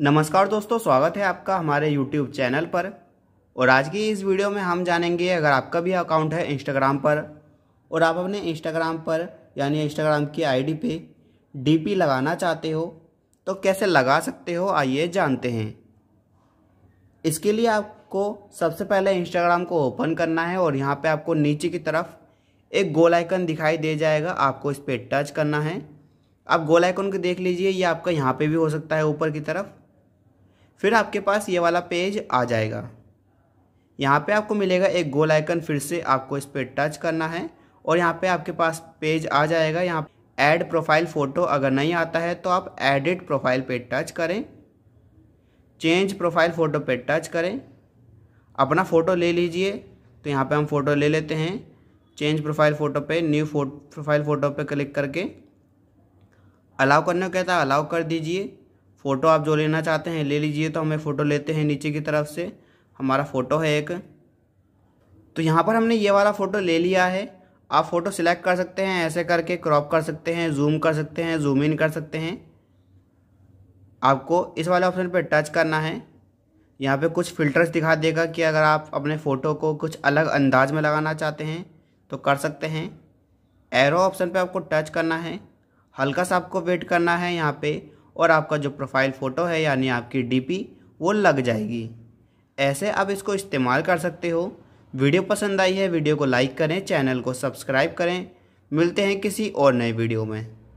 नमस्कार दोस्तों स्वागत है आपका हमारे YouTube चैनल पर और आज की इस वीडियो में हम जानेंगे अगर आपका भी अकाउंट है Instagram पर और आप अपने Instagram पर यानी Instagram की आईडी पे डी लगाना चाहते हो तो कैसे लगा सकते हो आइए जानते हैं इसके लिए आपको सबसे पहले Instagram को ओपन करना है और यहाँ पे आपको नीचे की तरफ एक गोल आइकन दिखाई दे जाएगा आपको इस पर टच करना है आप गोल आइकन को देख लीजिए ये आपका यहाँ पे भी हो सकता है ऊपर की तरफ फिर आपके पास ये वाला पेज आ जाएगा यहाँ पे आपको मिलेगा एक गोल आइकन फिर से आपको इस पर टच करना है और यहाँ पे आपके पास पेज आ जाएगा यहाँ ऐड प्रोफाइल फ़ोटो अगर नहीं आता है तो आप एडिट प्रोफाइल पे टच करें चेंज प्रोफाइल फ़ोटो पे टच करें अपना फ़ोटो ले लीजिए तो यहाँ पे हम फ़ोटो ले लेते हैं चेंज प्रोफाइल फ़ोटो पे न्यू प्रोफाइल फ़ोटो पर क्लिक करके अलाउ करने कहता है तो अलाउ कर दीजिए फ़ोटो आप जो लेना चाहते हैं ले लीजिए तो हमें फ़ोटो लेते हैं नीचे की तरफ से हमारा फ़ोटो है एक तो यहाँ पर हमने ये वाला फ़ोटो ले लिया है आप फ़ोटो सिलेक्ट कर सकते हैं ऐसे करके क्रॉप कर सकते हैं जूम कर सकते हैं जूम इन कर सकते हैं आपको इस वाले ऑप्शन पर टच करना है यहाँ पे कुछ फ़िल्टर्स दिखा देगा कि अगर आप अपने फ़ोटो को कुछ अलग अंदाज में लगाना चाहते हैं तो कर सकते हैं एरो ऑप्शन पे आपको टच करना है हल्का सा आपको वेट करना है यहाँ पे और आपका जो प्रोफाइल फ़ोटो है यानी आपकी डीपी वो लग जाएगी ऐसे आप इसको इस्तेमाल कर सकते हो वीडियो पसंद आई है वीडियो को लाइक करें चैनल को सब्सक्राइब करें मिलते हैं किसी और नए वीडियो में